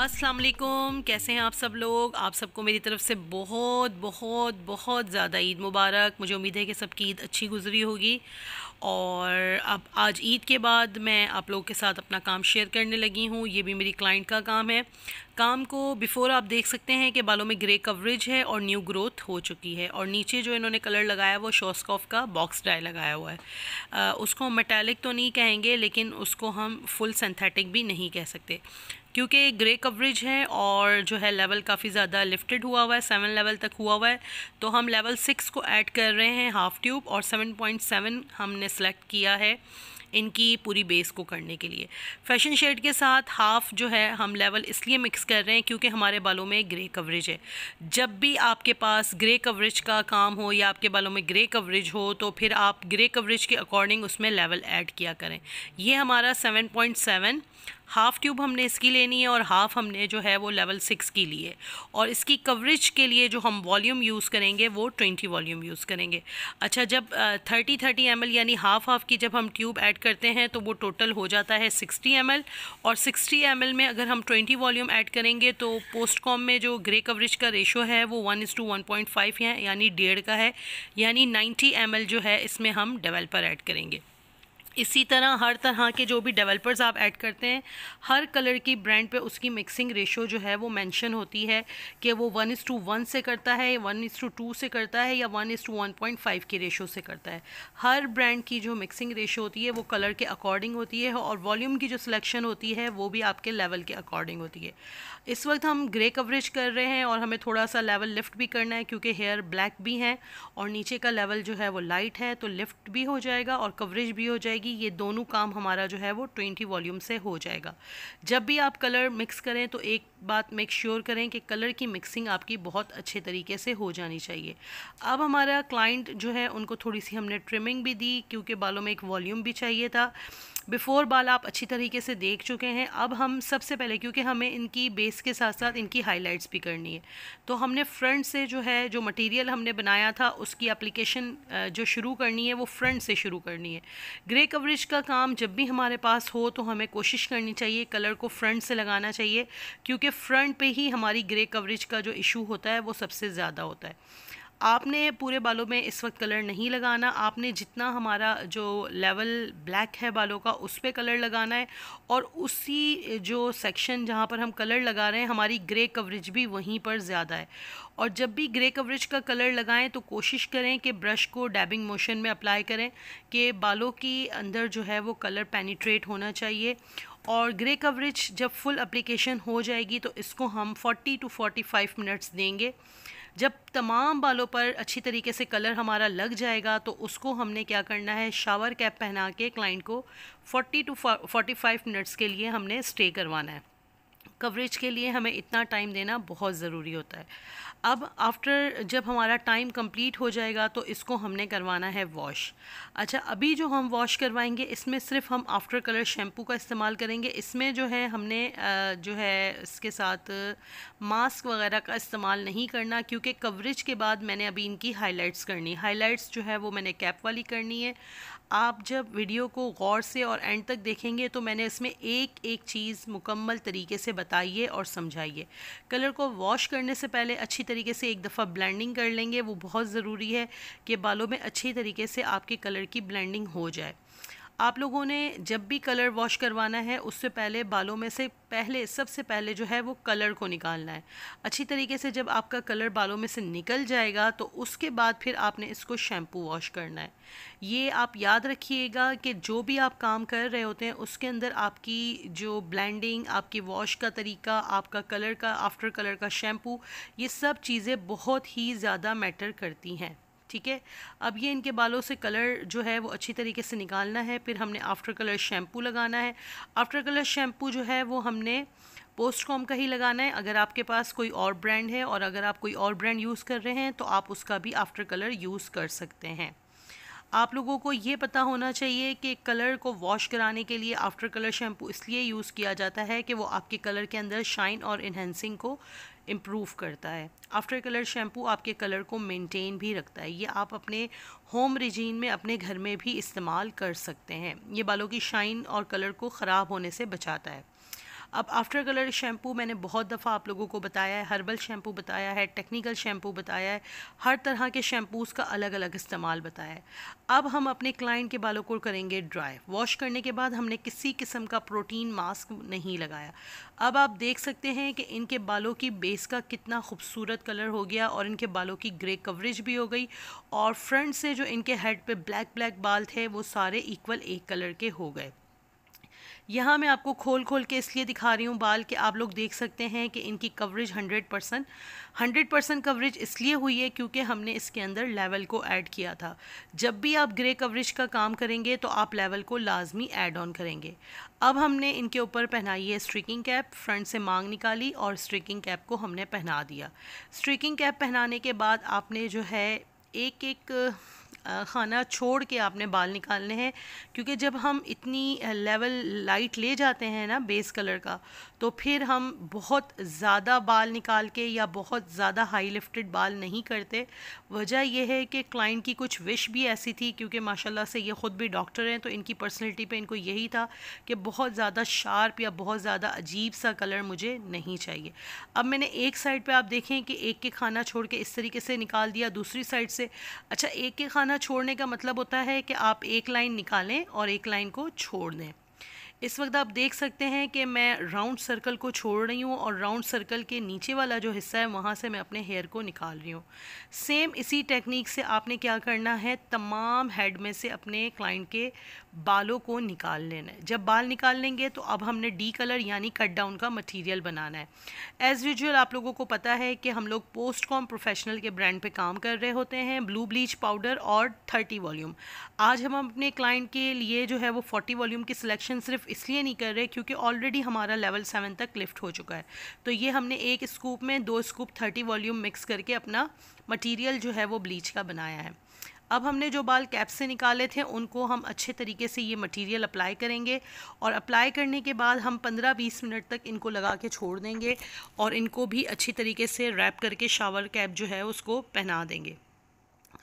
अस्सलाम वालेकुम कैसे हैं आप सब लोग आप सबको मेरी तरफ से बहुत बहुत बहुत ज़्यादा ईद मुबारक मुझे उम्मीद है कि सबकी ईद अच्छी गुजरी होगी और अब आज ईद के बाद मैं आप लोगों के साथ अपना काम शेयर करने लगी हूँ ये भी मेरी क्लाइंट का काम है काम को बिफ़ोर आप देख सकते हैं कि बालों में ग्रे कवरेज है और न्यू ग्रोथ हो चुकी है और नीचे जो इन्होंने कलर लगाया वो शोसकॉफ का बॉक्स डाई लगाया हुआ है आ, उसको हम मेटेलिक तो नहीं कहेंगे लेकिन उसको हम फुल सिंथेटिक भी नहीं कह सकते क्योंकि ग्रे कवरेज है और जो है लेवल काफ़ी ज़्यादा लिफ्टेड हुआ हुआ है सेवन लेवल तक हुआ हुआ है तो हम लेवल सिक्स को ऐड कर रहे हैं हाफ़ ट्यूब और सेवन पॉइंट सेवन हमने सेलेक्ट किया है इनकी पूरी बेस को करने के लिए फैशन शेड के साथ हाफ़ जो है हम लेवल इसलिए मिक्स कर रहे हैं क्योंकि हमारे बालों में ग्रे कवरेज है जब भी आपके पास ग्रे कवरेज का काम हो या आपके बालों में ग्रे कवरेज हो तो फिर आप ग्रे कवरेज के अकॉर्डिंग उसमें लेवल ऐड किया करें ये हमारा seven point seven half tube हमने इसकी लेनी है और हाफ़ हमने जो है वो लेवल सिक्स की लिए और इसकी कवरेज के लिए जो हम वॉल्यूम यूज़ करेंगे वो ट्वेंटी वॉल्यूम यूज़ करेंगे अच्छा जब थर्टी थर्टी एम यानी हाफ़ हाफ़ की जब हम ट्यूब ऐड करते हैं तो वो टोटल हो जाता है सिक्सटी एम और सिक्सटी एम में अगर हम ट्वेंटी वॉल्यूम ऐड करेंगे तो पोस्ट कॉम में जो ग्रे कवरेज का रेशो है वो one is to one point five है यानी डेढ़ का है यानी नाइन्टी एम जो है इसमें हम डेवलपर ऐड करेंगे इसी तरह हर तरह के जो भी डेवलपर्स आप ऐड करते हैं हर कलर की ब्रांड पे उसकी मिक्सिंग रेशो जो है वो मेंशन होती है कि वो वन इज़ टू वन से करता है वन इज़ टू टू से करता है या one is to one point five की रेशो से करता है हर ब्रांड की जो मिक्सिंग रेशो होती है वो कलर के अकॉर्डिंग होती है और वॉल्यूम की जो सिलेक्शन होती है वो भी आपके लेवल के अकॉर्डिंग होती है इस वक्त हम ग्रे कवरेज कर रहे हैं और हमें थोड़ा सा लेवल लिफ्ट भी करना है क्योंकि हेयर ब्लैक भी हैं और नीचे का लेवल जो है वो लाइट है तो लिफ्ट भी हो जाएगा और कवरेज भी हो जाएगी जाएगी ये दोनों काम हमारा जो है वो ट्वेंटी वॉल्यूम से हो जाएगा जब भी आप कलर मिक्स करें तो एक बात मेक श्योर करें कि कलर की मिक्सिंग आपकी बहुत अच्छे तरीके से हो जानी चाहिए अब हमारा क्लाइंट जो है उनको थोड़ी सी हमने ट्रिमिंग भी दी क्योंकि बालों में एक वॉल्यूम भी चाहिए था बिफ़ोर बाल आप अच्छी तरीके से देख चुके हैं अब हम सबसे पहले क्योंकि हमें इनकी बेस के साथ साथ इनकी हाइलाइट्स भी करनी है तो हमने फ्रंट से जो है जो मटेरियल हमने बनाया था उसकी एप्लीकेशन जो शुरू करनी है वो फ्रंट से शुरू करनी है ग्रे कवरेज का काम जब भी हमारे पास हो तो हमें कोशिश करनी चाहिए कलर को फ्रंट से लगाना चाहिए क्योंकि फ्रंट पर ही हमारी ग्रे कवरेज का जो इशू होता है वो सबसे ज़्यादा होता है आपने पूरे बालों में इस वक्त कलर नहीं लगाना आपने जितना हमारा जो लेवल ब्लैक है बालों का उस पर कलर लगाना है और उसी जो सेक्शन जहाँ पर हम कलर लगा रहे हैं हमारी ग्रे कवरेज भी वहीं पर ज़्यादा है और जब भी ग्रे कवरेज का कलर लगाएं तो कोशिश करें कि ब्रश को डैबिंग मोशन में अप्लाई करें कि बालों के अंदर जो है वो कलर पेनीट्रेट होना चाहिए और ग्रे कवरेज जब फुल अप्लीकेशन हो जाएगी तो इसको हम 40 टू 45 मिनट्स देंगे जब तमाम बालों पर अच्छी तरीके से कलर हमारा लग जाएगा तो उसको हमने क्या करना है शावर कैप पहना के क्लाइंट को 40 टू 45 मिनट्स के लिए हमने स्टे करवाना है कवरेज के लिए हमें इतना टाइम देना बहुत ज़रूरी होता है अब आफ्टर जब हमारा टाइम कंप्लीट हो जाएगा तो इसको हमने करवाना है वॉश अच्छा अभी जो हम वॉश करवाएंगे इसमें सिर्फ हम आफ्टर कलर शैम्पू का इस्तेमाल करेंगे इसमें जो है हमने जो है इसके साथ मास्क वगैरह का इस्तेमाल नहीं करना क्योंकि कवरेज के बाद मैंने अभी इनकी हाइलाइट्स करनी हाइलाइट्स जो है वो मैंने कैप वाली करनी है आप जब वीडियो को गौर से और एंड तक देखेंगे तो मैंने इसमें एक एक चीज़ मुकम्मल तरीके से बताइए और समझाइए कलर को वॉश करने से पहले अच्छी तरीके से एक दफ़ा ब्लेंडिंग कर लेंगे वो बहुत ज़रूरी है कि बालों में अच्छी तरीके से आपके कलर की ब्लेंडिंग हो जाए आप लोगों ने जब भी कलर वॉश करवाना है उससे पहले बालों में से पहले सबसे पहले जो है वो कलर को निकालना है अच्छी तरीके से जब आपका कलर बालों में से निकल जाएगा तो उसके बाद फिर आपने इसको शैम्पू वॉश करना है ये आप याद रखिएगा कि जो भी आप काम कर रहे होते हैं उसके अंदर आपकी जो ब्लेंडिंग आपकी वॉश का तरीका आपका कलर का आफ्टर कलर का शैम्पू ये सब चीज़ें बहुत ही ज़्यादा मैटर करती हैं ठीक है अब ये इनके बालों से कलर जो है वो अच्छी तरीके से निकालना है फिर हमने आफ्टर कलर शैम्पू लगाना है आफ्टर कलर शैम्पू जो है वो हमने पोस्ट कॉम का ही लगाना है अगर आपके पास कोई और ब्रांड है और अगर आप कोई और ब्रांड यूज़ कर रहे हैं तो आप उसका भी आफ्टर कलर यूज़ कर सकते हैं आप लोगों को ये पता होना चाहिए कि कलर को वॉश कराने के लिए आफ्टर कलर शैम्पू इसलिए यूज़ किया जाता है कि वो आपके कलर के अंदर शाइन और इन्हेंसिंग को इम्प्रूव करता है आफ्टर कलर शैम्पू आपके कलर को मेंटेन भी रखता है ये आप अपने होम रिजीन में अपने घर में भी इस्तेमाल कर सकते हैं ये बालों की शाइन और कलर को ख़राब होने से बचाता है अब आफ्टर कलर शैम्पू मैंने बहुत दफ़ा आप लोगों को बताया है हर्बल शैम्पू बताया है टेक्निकल शैम्पू बताया है हर तरह के शैम्पूज़ का अलग अलग इस्तेमाल बताया है अब हम अपने क्लाइंट के बालों को करेंगे ड्राई वॉश करने के बाद हमने किसी किस्म का प्रोटीन मास्क नहीं लगाया अब आप देख सकते हैं कि इनके बालों की बेस का कितना खूबसूरत कलर हो गया और इनके बालों की ग्रे कवरेज भी हो गई और फ्रंट से जो इनके हेड पे ब्लैक ब्लैक बाल थे वो सारे इक्वल एक कलर के हो गए यहाँ मैं आपको खोल खोल के इसलिए दिखा रही हूँ बाल कि आप लोग देख सकते हैं कि इनकी coverage 100 percent hundred percent coverage इसलिए हुई है क्योंकि हमने इसके अंदर लेवल को ऐड किया था जब भी आप ग्रे कवरेज का काम करेंगे तो आप लेवल को लाजमी ऐड ऑन करेंगे अब हमने इनके ऊपर पहनाई है स्ट्रिकिंग कैप फ्रंट से मांग निकाली और स्ट्रिकिंग कैप को हमने पहना दिया स्ट्रिकिंग कैप पहनाने के बाद आपने जो है एक एक खाना छोड़ के आपने बाल निकालने हैं क्योंकि जब हम इतनी लेवल लाइट ले जाते हैं ना बेस कलर का तो फिर हम बहुत ज़्यादा बाल निकाल के या बहुत ज़्यादा हाई लिफ्टेड बाल नहीं करते वजह यह है कि क्लाइंट की कुछ विश भी ऐसी थी क्योंकि माशाल्लाह से ये ख़ुद भी डॉक्टर हैं तो इनकी पर्सनैलिटी पर इनको यही था कि बहुत ज़्यादा शार्प या बहुत ज़्यादा अजीब सा कलर मुझे नहीं चाहिए अब मैंने एक साइड पर आप देखें कि एक के खाना छोड़ के इस तरीके से निकाल दिया दूसरी साइड से अच्छा एक के खाना छोड़ने का मतलब होता है कि आप एक लाइन निकालें और एक लाइन को छोड़ दें इस वक्त आप देख सकते हैं कि मैं राउंड सर्कल को छोड़ रही हूँ और राउंड सर्कल के नीचे वाला जो हिस्सा है वहाँ से मैं अपने हेयर को निकाल रही हूँ सेम इसी टेक्निक से आपने क्या करना है तमाम हेड में से अपने क्लाइंट के बालों को निकाल लेना है जब बाल निकाल लेंगे तो अब हमने डी कलर यानी कट डाउन का मटीरियल बनाना है एज़ यूजल आप लोगों को पता है कि हम लोग पोस्ट कॉम प्रोफेशनल के ब्रांड पर काम कर रहे होते हैं ब्लू ब्लीच पाउडर और थर्टी वॉल्यूम आज हम अपने क्लाइंट के लिए जो है वो फोर्टी वॉल्यूम की सिलेक्शन सिर्फ इसलिए नहीं कर रहे क्योंकि ऑलरेडी हमारा लेवल सेवन तक लिफ्ट हो चुका है तो ये हमने एक स्कूप में दो स्कूप थर्टी वॉल्यूम मिक्स करके अपना मटीरियल जो है वो ब्लीच का बनाया है अब हमने जो बाल कैप से निकाले थे उनको हम अच्छे तरीके से ये मटेरियल अप्लाई करेंगे और अप्लाई करने के बाद हम 15-20 मिनट तक इनको लगा के छोड़ देंगे और इनको भी अच्छी तरीके से रैप करके शावर कैप जो है उसको पहना देंगे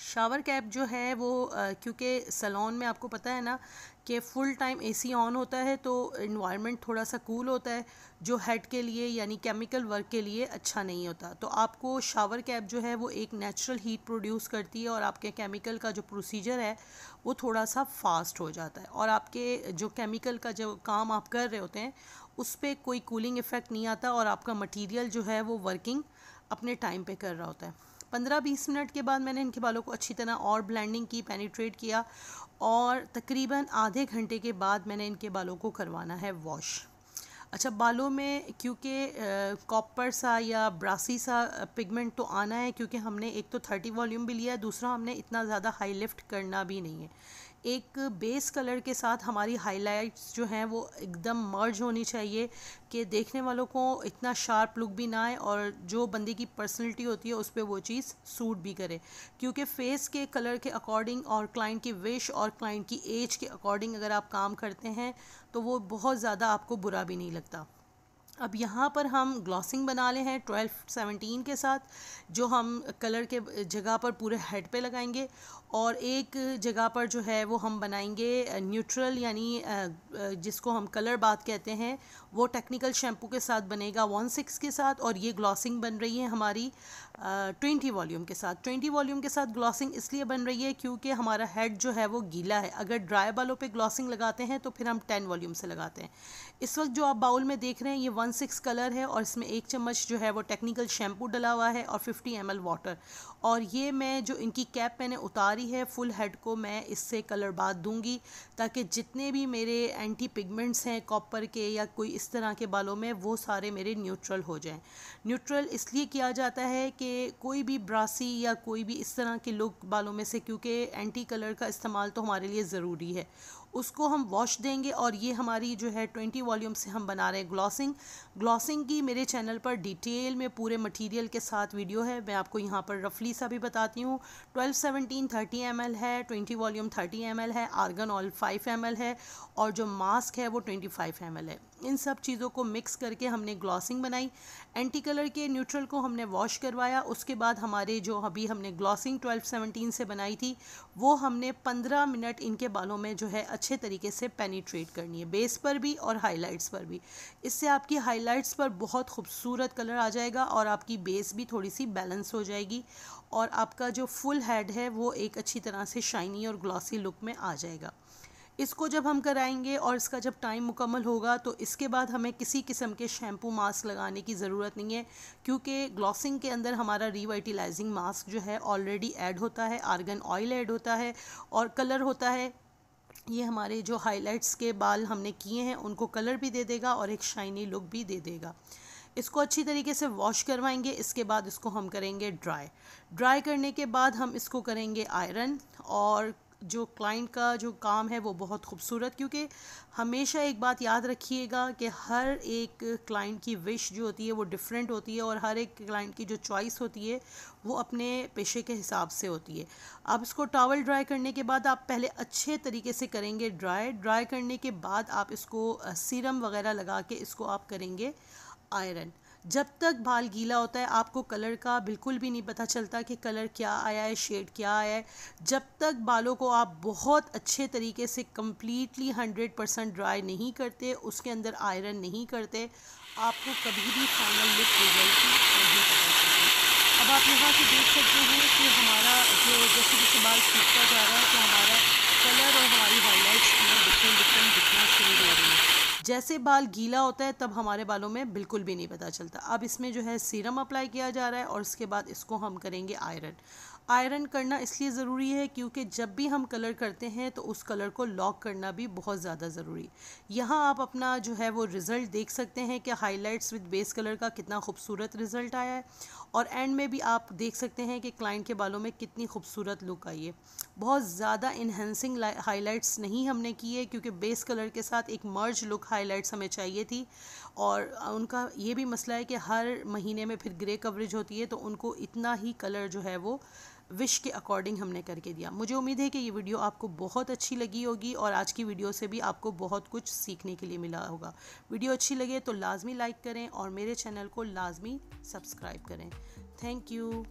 शावर कैप जो है वो क्योंकि सलोन में आपको पता है ना कि फुल टाइम एसी ऑन होता है तो इन्वायरमेंट थोड़ा सा कूल होता है जो हेड के लिए यानी केमिकल वर्क के लिए अच्छा नहीं होता तो आपको शावर कैप जो है वो एक नेचुरल हीट प्रोड्यूस करती है और आपके केमिकल का जो प्रोसीजर है वो थोड़ा सा फास्ट हो जाता है और आपके जो केमिकल का जो काम आप कर रहे होते हैं उस पर कोई कूलिंग इफ़ेक्ट नहीं आता और आपका मटीरियल जो है वो वर्किंग अपने टाइम पर कर रहा होता है पंद्रह बीस मिनट के बाद मैंने इनके बालों को अच्छी तरह और ब्लेंडिंग की पेनिट्रेट किया और तकरीबन आधे घंटे के बाद मैंने इनके बालों को करवाना है वॉश अच्छा बालों में क्योंकि कॉपर सा या ब्रासी सा पिगमेंट तो आना है क्योंकि हमने एक तो थर्टी वॉल्यूम भी लिया है दूसरा हमने इतना ज़्यादा हाई लिफ्ट करना भी नहीं है एक बेस कलर के साथ हमारी हाइलाइट्स जो हैं वो एकदम मर्ज होनी चाहिए कि देखने वालों को इतना शार्प लुक भी ना आए और जो बंदे की पर्सनैलिटी होती है उस पर वो चीज़ सूट भी करे क्योंकि फेस के कलर के अकॉर्डिंग और क्लाइंट की विश और क्लाइंट की एज के अकॉर्डिंग अगर आप काम करते हैं तो वो बहुत ज़्यादा आपको बुरा भी नहीं लगता अब यहाँ पर हम ग्लॉसिंग बना ले हैं ट्वेल्व सेवनटीन के साथ जो हम कलर के जगह पर पूरे हेड पे लगाएंगे और एक जगह पर जो है वो हम बनाएंगे न्यूट्रल यानी जिसको हम कलर बात कहते हैं वो टेक्निकल शैम्पू के साथ बनेगा वन सिक्स के साथ और ये ग्लॉसिंग बन रही है हमारी ट्वेंटी वॉल्यूम के साथ ट्वेंटी वॉल्यूम के साथ ग्लॉसिंग इसलिए बन रही है क्योंकि हमारा हेड जो है वो गीला है अगर ड्राई बालों पर ग्लॉसिंग लगाते हैं तो फिर हम टेन वॉल्यूम से लगाते हैं इस वक्त जो आप बाउल में देख रहे हैं ये वन वन सिक्स कलर है और इसमें एक चम्मच जो है वो टेक्निकल शैम्पू डला हुआ है और फिफ्टी एम वाटर और ये मैं जो इनकी कैप मैंने उतारी है फुल हेड को मैं इससे कलर बाद दूँगी ताकि जितने भी मेरे एंटी पिगमेंट्स हैं कॉपर के या कोई इस तरह के बालों में वो सारे मेरे न्यूट्रल हो जाएं न्यूट्रल इसलिए किया जाता है कि कोई भी ब्रासी या कोई भी इस तरह के लुक बालों में से क्योंकि एंटी कलर का इस्तेमाल तो हमारे लिए ज़रूरी है उसको हम वॉश देंगे और ये हमारी जो है ट्वेंटी वॉल्यूम से हम बना रहे हैं ग्लॉसिंग ग्लॉसिंग की मेरे चैनल पर डिटेल में पूरे मटेरियल के साथ वीडियो है मैं आपको यहाँ पर रफली सा भी बताती हूँ ट्वेल्व 17, थर्टी एम है ट्वेंटी वॉल्यूम थर्टी एम है आर्गन ऑयल फाइव एम है और जो मास्क है वो ट्वेंटी फाइव एम है इन सब चीज़ों को मिक्स करके हमने ग्लॉसिंग बनाई एंटी कलर के न्यूट्रल को हमने वॉश करवाया उसके बाद हमारे जो अभी हमने ग्लॉसिंग 1217 से बनाई थी वो हमने 15 मिनट इनके बालों में जो है अच्छे तरीके से पेनीट्रेट करनी है बेस पर भी और हाइलाइट्स पर भी इससे आपकी हाइलाइट्स पर बहुत खूबसूरत कलर आ जाएगा और आपकी बेस भी थोड़ी सी बैलेंस हो जाएगी और आपका जो फुल हेड है वो एक अच्छी तरह से शाइनी और ग्लॉसी लुक में आ जाएगा इसको जब हम कराएंगे और इसका जब टाइम मुकम्मल होगा तो इसके बाद हमें किसी किस्म के शैम्पू मास्क लगाने की ज़रूरत नहीं है क्योंकि ग्लॉसिंग के अंदर हमारा रिवाइटिलाइजिंग मास्क जो है ऑलरेडी ऐड होता है आर्गन ऑयल ऐड होता है और कलर होता है ये हमारे जो हाइलाइट्स के बाल हमने किए हैं उनको कलर भी दे देगा और एक शाइनी लुक भी दे देगा इसको अच्छी तरीके से वॉश करवाएंगे इसके बाद इसको हम करेंगे ड्राई ड्राई करने के बाद हम इसको करेंगे आयरन और जो क्लाइंट का जो काम है वो बहुत खूबसूरत क्योंकि हमेशा एक बात याद रखिएगा कि हर एक क्लाइंट की विश जो होती है वो डिफरेंट होती है और हर एक क्लाइंट की जो चॉइस होती है वो अपने पेशे के हिसाब से होती है अब इसको टावल ड्राई करने के बाद आप पहले अच्छे तरीके से करेंगे ड्राई ड्राई करने के बाद आप इसको सीरम वगैरह लगा के इसको आप करेंगे आयरन जब तक बाल गीला होता है आपको कलर का बिल्कुल भी नहीं पता चलता कि कलर क्या आया है शेड क्या आया है जब तक बालों को आप बहुत अच्छे तरीके से कम्प्लीटली हंड्रेड परसेंट ड्राई नहीं करते उसके अंदर आयरन नहीं करते आपको कभी भी फाइनल लुक रिजल्ट नहीं पता चलता अब आप यहाँ से देख सकते हैं कि हमारा जो जैसे जैसे बाल सीखता जा रहा है तो हमारा कलर और हमारी हाईलाइट्स में डिफरेंट डिफरेंट दिखना शुरू हो रही है जैसे बाल गीला होता है तब हमारे बालों में बिल्कुल भी नहीं पता चलता अब इसमें जो है सीरम अप्लाई किया जा रहा है और इसके बाद इसको हम करेंगे आयरन आयरन करना इसलिए ज़रूरी है क्योंकि जब भी हम कलर करते हैं तो उस कलर को लॉक करना भी बहुत ज़्यादा ज़रूरी यहाँ आप अपना जो है वो रिज़ल्ट देख सकते हैं कि हाईलाइट्स विद बेस कलर का कितना खूबसूरत रिज़ल्ट आया है और एंड में भी आप देख सकते हैं कि क्लाइंट के बालों में कितनी खूबसूरत लुक आई है बहुत ज़्यादा इन्हेंसिंग हाइलाइट्स नहीं हमने की है क्योंकि बेस कलर के साथ एक मर्ज लुक हाइलाइट्स हमें चाहिए थी और उनका ये भी मसला है कि हर महीने में फिर ग्रे कवरेज होती है तो उनको इतना ही कलर जो है वो विश के अकॉर्डिंग हमने करके दिया मुझे उम्मीद है कि ये वीडियो आपको बहुत अच्छी लगी होगी और आज की वीडियो से भी आपको बहुत कुछ सीखने के लिए मिला होगा वीडियो अच्छी लगे तो लाजमी लाइक करें और मेरे चैनल को लाजमी सब्सक्राइब करें थैंक यू